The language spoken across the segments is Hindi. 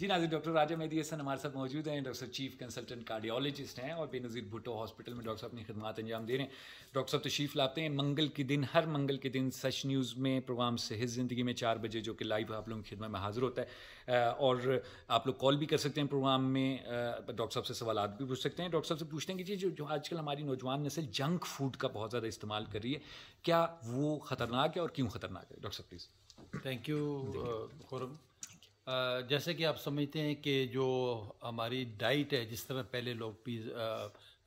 जी नाजिर डॉक्टर राजा मेदी हसन हमारे साथ मौजूद हैं डॉक्टर चीफ कंसल्टेंट कार्डियोलॉजिस्ट हैं और बेनज़ीर भुटो हॉस्पिटल में डॉक्टर साहब अपनी खदमात अंजाम दे रहे हैं डॉक्टर साहब तशीफ लाते हैं मंगल के दिन हर मंगल के दिन सच न्यूज़ में प्रोग्राम सेहत ज़िंदगी में चार बजे जो कि लाइव आप लोगों की खिदमत में हाजिर होता है और आप लोग कॉल भी कर सकते हैं प्रोग्राम में डॉक्टर साहब से सवाल भी पूछ सकते हैं डॉक्टर साहब से पूछते हैं कि जी जो जो आजकल हमारी नौजवान नस्ल जंक फूड का बहुत ज़्यादा इस्तेमाल कर रही है क्या वो ख़तरनाक है और क्यों ख़तरनाक है डॉक्टर साहब प्लीज़ थैंक यू जैसे कि आप समझते हैं कि जो हमारी डाइट है जिस तरह पहले लोग पीज़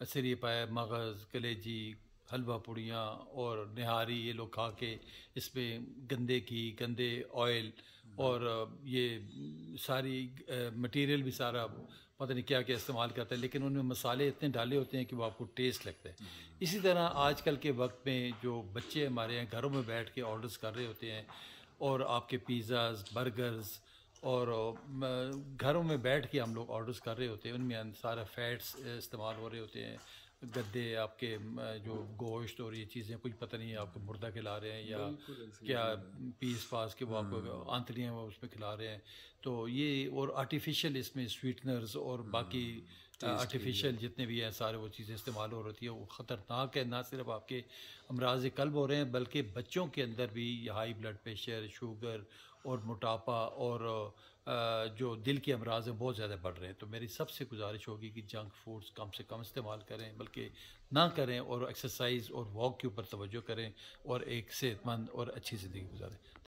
सिरी पाए मगज़ कलेजी हलवा पुड़ियाँ और निहारी ये लोग खा के इसमें गंदे की गंदे ऑयल और ये सारी मटेरियल भी सारा पता नहीं क्या क्या इस्तेमाल करते हैं लेकिन उनमें मसाले इतने डाले होते हैं कि वो आपको टेस्ट लगता है इसी तरह आजकल के वक्त में जो बच्चे हमारे यहाँ घरों में बैठ के ऑर्डर्स कर रहे होते हैं और आपके पिज़्ज़ बर्गर्स और घरों में बैठ के हम लोग ऑर्डर्स कर रहे होते हैं उनमें सारा फैट्स इस्तेमाल हो रहे होते हैं गद्दे आपके जो गोश्त और ये चीज़ें कुछ पता नहीं है आपको मुर्दा खिला रहे हैं या क्या पीस पास के वो आपको हम्म। वो उसमें खिला रहे हैं तो ये और आर्टिफिशियल इसमें स्वीटनर्स और बाकी आर्टिफिशियल जितने भी हैं सारे वो चीज़ें इस्तेमाल हो रही है वो ख़तरनाक है ना सिर्फ आपके अमराज कल्ब हो रहे हैं बल्कि बच्चों के अंदर भी हाई ब्लड प्रेशर शुगर और मोटापा और जो दिल के अमराज हैं बहुत ज़्यादा बढ़ रहे हैं तो मेरी सबसे गुजारिश होगी कि जंक फूड्स कम से कम इस्तेमाल करें बल्कि ना करें और एक्सरसाइज और वॉक के ऊपर तोज्जो करें और एक सेहतमंद और अच्छी ज़िंदगी गुजारें